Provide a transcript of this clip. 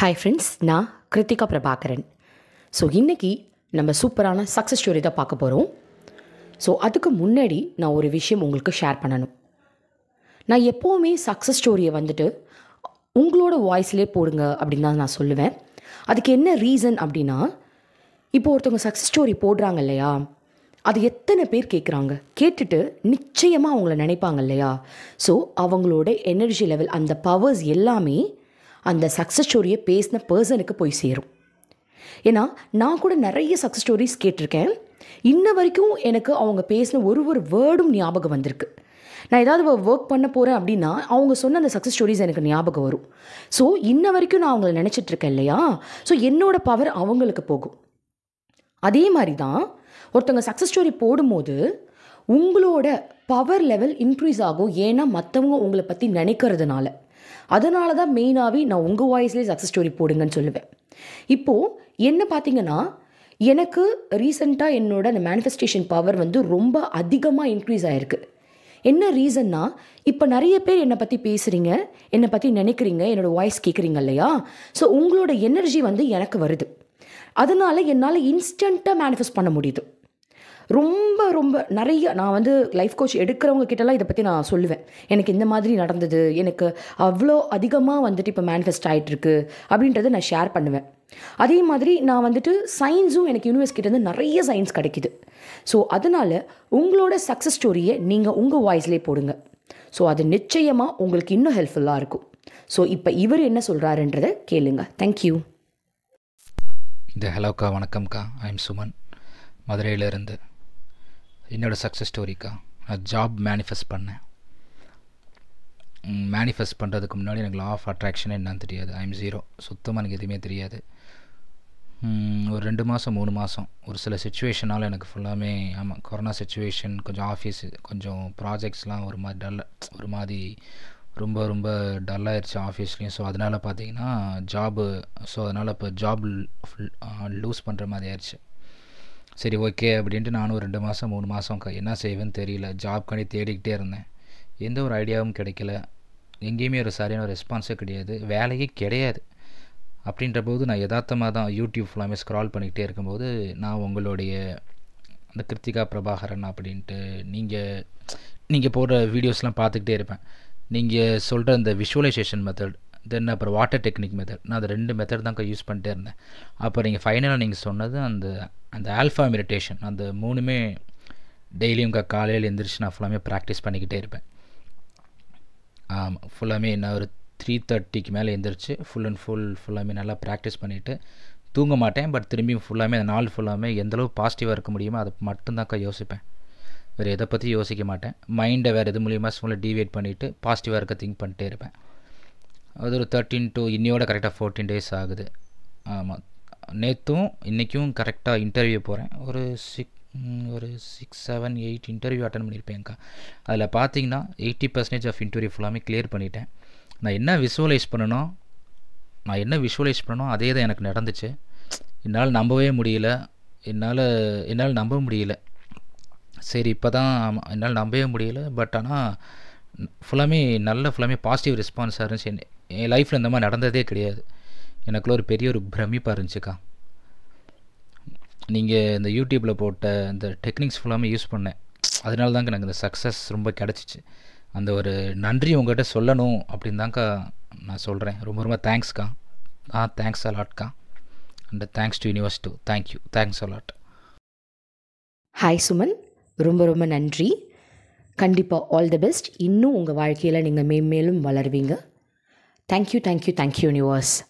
Hi friends நான் Kiruthika Prabhakaran so இன்றைக்கி நம்ம சூப்பரான சக்ஸஸ் ஸ்டோரி தான் பார்க்க போகிறோம் ஸோ அதுக்கு முன்னாடி நான் ஒரு விஷயம் உங்களுக்கு ஷேர் பண்ணணும் நான் எப்போவுமே சக்ஸஸ் ஸ்டோரியை வந்துட்டு உங்களோட வாய்ஸ்லேயே போடுங்க அப்படின்னு தான் நான் சொல்லுவேன் அதுக்கு என்ன ரீசன் அப்படின்னா இப்போ ஒருத்தவங்க சக்ஸஸ் ஸ்டோரி போடுறாங்க இல்லையா அது எத்தனை பேர் கேட்குறாங்க கேட்டுட்டு நிச்சயமாக அவங்கள நினைப்பாங்க இல்லையா ஸோ அவங்களோட எனர்ஜி லெவல் அந்த பவர்ஸ் எல்லாமே அந்த சக்ஸஸ் ஸ்டோரியை பேசின பர்சனுக்கு போய் சேரும் ஏன்னா நான் கூட நிறைய சக்ஸஸ் ஸ்டோரிஸ் கேட்டிருக்கேன் இன்ன வரைக்கும் எனக்கு அவங்க பேசின ஒரு ஒரு வேர்டும் ஞாபகம் வந்திருக்கு நான் ஏதாவது ஒர்க் பண்ண போகிறேன் அப்படின்னா அவங்க சொன்ன அந்த சக்ஸஸ் ஸ்டோரிஸ் எனக்கு ஞாபகம் வரும் ஸோ இன்ன வரைக்கும் நான் அவங்கள நினச்சிட்ருக்கேன் இல்லையா ஸோ என்னோடய பவர் அவங்களுக்கு போகும் அதே மாதிரி தான் ஒருத்தவங்க சக்ஸஸ் ஸ்டோரி போடும்போது உங்களோட பவர் லெவல் இன்க்ரீஸ் ஆகும் ஏன்னா மற்றவங்க உங்களை பற்றி நினைக்கிறதுனால அதனால தான் மெயினாகவே நான் உங்கள் வாய்ஸ்லேயே சக்ஸஸ் ஸ்டோரி போடுங்கன்னு சொல்லுவேன் இப்போது என்ன பார்த்தீங்கன்னா எனக்கு ரீசண்டாக என்னோட அந்த மேனிஃபெஸ்டேஷன் பவர் வந்து ரொம்ப அதிகமாக இன்க்ரீஸ் ஆகிருக்கு என்ன ரீசன்னா இப்போ நிறைய பேர் என்னை பற்றி பேசுகிறீங்க என்னை பற்றி நினைக்கிறீங்க என்னோடய வாய்ஸ் கேட்குறீங்க இல்லையா ஸோ உங்களோட எனர்ஜி வந்து எனக்கு வருது அதனால் என்னால் இன்ஸ்டண்ட்டாக மேனிஃபெஸ்ட் பண்ண முடியுது ரொம்ப ரொம்ப நிறைய நான் வந்து லைஃப் கோச் எடுக்கிறவங்க கிட்டலாம் இதை பற்றி நான் சொல்லுவேன் எனக்கு இந்த மாதிரி நடந்தது எனக்கு அவ்வளோ அதிகமாக வந்துட்டு இப்போ மேனிஃபெஸ்ட் ஆகிட்டுருக்கு அப்படின்றத நான் ஷேர் பண்ணுவேன் அதே மாதிரி நான் வந்துட்டு சயின்ஸும் எனக்கு யூனிவர்ஸ்கிட்டேருந்து நிறைய சயின்ஸ் கிடைக்கிது ஸோ அதனால் உங்களோட சக்ஸஸ் ஸ்டோரியை நீங்கள் உங்கள் வாய்ஸ்லேயே போடுங்க ஸோ அது நிச்சயமாக உங்களுக்கு இன்னும் ஹெல்ப்ஃபுல்லாக இருக்கும் ஸோ இப்போ இவர் என்ன சொல்கிறாருன்றதை கேளுங்க தேங்க்யூ இந்த ஹலோக்கா வணக்கம்க்கா ஐம் சுமன் மதுரையிலேருந்து என்னோடய சக்ஸஸ் ஸ்டோரிக்கா நான் ஜாப் மேனிஃபெஸ்ட் பண்ணேன் மேனிஃபெஸ்ட் பண்ணுறதுக்கு முன்னாடி எனக்கு லா ஆஃப் அட்ராக்ஷன் என்னன்னு தெரியாது ஐம் ஜீரோ சுத்தமாக எனக்கு எதுவுமே தெரியாது ஒரு ரெண்டு மாதம் மூணு மாதம் ஒரு சில சுச்சுவேஷனால் எனக்கு ஃபுல்லாமே ஆமாம் கொரோனா சுச்சுவேஷன் கொஞ்சம் ஆஃபீஸ் கொஞ்சம் ப்ராஜெக்ட்ஸ்லாம் ஒரு மாதிரி டல் ஒரு மாதிரி ரொம்ப ரொம்ப டல்லாகிடுச்சு ஆஃபீஸ்லேயும் ஸோ அதனால் பார்த்தீங்கன்னா ஜாபு ஸோ அதனால் இப்போ ஜாப் ஃபுல் லூஸ் பண்ணுற மாதிரி ஆயிடுச்சு சரி ஓகே அப்படின்ட்டு நானும் ஒரு ரெண்டு மாதம் மூணு மாதம் என்ன செய்வேன்னு தெரியல ஜாப் ஜாப்காண்டி தேடிக்கிட்டே இருந்தேன் எந்த ஒரு ஐடியாவும் கிடைக்கல எங்கேயுமே ஒரு சரியான ரெஸ்பான்ஸே கிடையாது வேலையே கிடையாது அப்படின்ற போது நான் யதார்த்தமாக தான் யூடியூப் ஃபுல்லாமே ஸ்க்ரால் பண்ணிக்கிட்டே இருக்கும்போது நான் உங்களுடைய அந்த கிருத்திகா பிரபாகரன் அப்படின்ட்டு நீங்கள் நீங்கள் போடுற வீடியோஸ்லாம் பார்த்துக்கிட்டே இருப்பேன் நீங்கள் சொல்கிற அந்த விஷுவலைசேஷன் மெத்தட் தென் அப்புறம் வாட்டர் டெக்னிக் மெத்தட் நான் அது ரெண்டு மெத்தட் தான்க்கா யூஸ் பண்ணிட்டே இருந்தேன் அப்போ நீங்கள் ஃபைனலாக நீங்கள் சொன்னது அந்த அந்த ஆல்ஃபா மெடிடேஷன் அந்த மூணுமே டெய்லியும் காலையில் எழுந்திரிச்சு நான் ஃபுல்லாமே ப்ராக்டிஸ் பண்ணிக்கிட்டே இருப்பேன் ஆமாம் ஃபுல்லாமே நான் ஒரு த்ரீ தேர்ட்டிக்கு மேலே எழுந்திரிச்சு ஃபுல் அண்ட் ஃபுல் ஃபுல்லாமே நல்லா ப்ராக்டிஸ் பண்ணிவிட்டு தூங்க மாட்டேன் பட் திரும்பியும் ஃபுல்லாமே அந்த நாள் ஃபுல்லாமே எந்தளவு பாசிட்டிவாக இருக்க முடியுமோ அதை மட்டும்தான்க்கா யோசிப்பேன் வேறு எதை பற்றி யோசிக்க மாட்டேன் மைண்டை வேறு எது மூலியமாக சும்மா டீவியேட் பண்ணிவிட்டு பாசிட்டிவாக இருக்க திங்க் பண்ணிட்டே இருப்பேன் அது ஒரு தேர்ட்டின் டு இன்னையோட கரெக்டாக ஃபோர்டீன் டேஸ் ஆகுது ஆமாம் நேற்றும் இன்றைக்கும் கரெக்டாக இன்டர்வியூ போகிறேன் ஒரு சிக் ஒரு six seven eight interview attend பண்ணியிருப்பேன்க்கா அதில் பார்த்தீங்கன்னா எயிட்டி பர்சன்டேஜ் ஆஃப் இன்டர்வியூ ஃபுல்லாமே கிளியர் பண்ணிட்டேன் நான் என்ன விஷுவலைஸ் பண்ணணும் நான் என்ன விஷுவலைஸ் பண்ணணும் அதே தான் எனக்கு நடந்துச்சு என்னால் நம்பவே முடியல என்னால் என்னால் நம்ப முடியல சரி இப்போ தான் என்னால் நம்பவே முடியல பட் ஆனால் ஃபுல்லாமே நல்ல ஃபுல்லாமே பாசிட்டிவ் ரெஸ்பான்ஸாக இருந்துச்சு என் லைஃப்பில் இந்த மாதிரி நடந்ததே கிடையாது எனக்குள்ள ஒரு பெரிய ஒரு பிரமிப்பாக இருந்துச்சுக்கா நீங்கள் இந்த யூடியூப்பில் போட்ட இந்த டெக்னிக்ஸ் ஃபுல்லாமே யூஸ் பண்ணேன் அதனால தாங்க எனக்கு இந்த சக்ஸஸ் ரொம்ப கிடச்சிச்சு அந்த ஒரு நன்றி உங்கள்கிட்ட சொல்லணும் அப்படின்னு தாங்க்கா நான் சொல்கிறேன் ரொம்ப ரொம்ப தேங்க்ஸ்க்கா ஆ தேங்க்ஸ் அலாட்க்கா and thanks to universe too thank you thanks a lot hi Suman ரொம்ப ரொம்ப நன்றி கண்டிப்பாக ஆல் தி பெஸ்ட் இன்னும் உங்கள் வாழ்க்கையில் நீங்கள் மேம்மேலும் வளருவீங்க Thank you, thank you, thank you, universe.